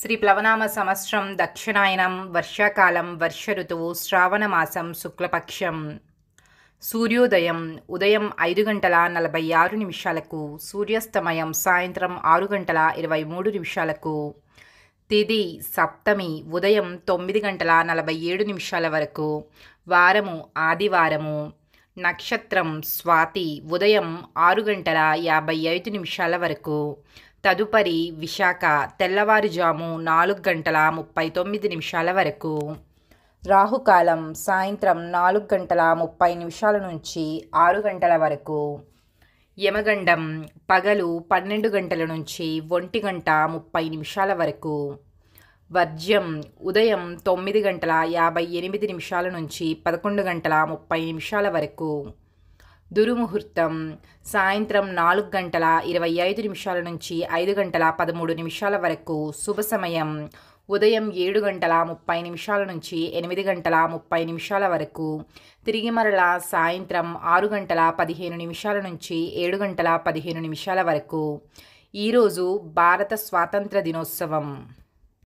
శ్రీ ప్లవనామ సంవత్సరం దక్షిణాయనం వర్షాకాలం వర్ష ఋతువు శ్రావణమాసం శుక్లపక్షం సూర్యోదయం ఉదయం ఐదు గంటల నలభై ఆరు నిమిషాలకు సూర్యాస్తమయం సాయంత్రం ఆరు గంటల ఇరవై మూడు నిమిషాలకు తిది సప్తమి ఉదయం తొమ్మిది గంటల నలభై ఏడు నిమిషాల వరకు వారము ఆదివారము నక్షత్రం స్వాతి ఉదయం ఆరు గంటల యాభై ఐదు నిమిషాల వరకు తదుపరి విశాఖ తెల్లవారుజాము నాలుగు గంటల ముప్పై తొమ్మిది నిమిషాల వరకు రాహుకాలం సాయంత్రం నాలుగు గంటల ముప్పై నిమిషాల నుంచి ఆరు గంటల వరకు యమగండం పగలు పన్నెండు గంటల నుంచి ఒంటి గంట ముప్పై నిమిషాల వరకు వర్జ్యం ఉదయం తొమ్మిది గంటల యాభై ఎనిమిది నిమిషాల నుంచి పదకొండు గంటల ముప్పై నిమిషాల వరకు దురుముహూర్తం సాయంత్రం నాలుగు గంటల ఇరవై ఐదు నిమిషాల నుంచి ఐదు గంటల పదమూడు నిమిషాల వరకు శుభ సమయం ఉదయం ఏడు గంటల ముప్పై నిమిషాల నుంచి ఎనిమిది గంటల ముప్పై నిమిషాల వరకు తిరిగి మరల సాయంత్రం ఆరు గంటల పదిహేను నిమిషాల నుంచి ఏడు గంటల పదిహేను నిమిషాల వరకు ఈరోజు భారత స్వాతంత్ర దినోత్సవం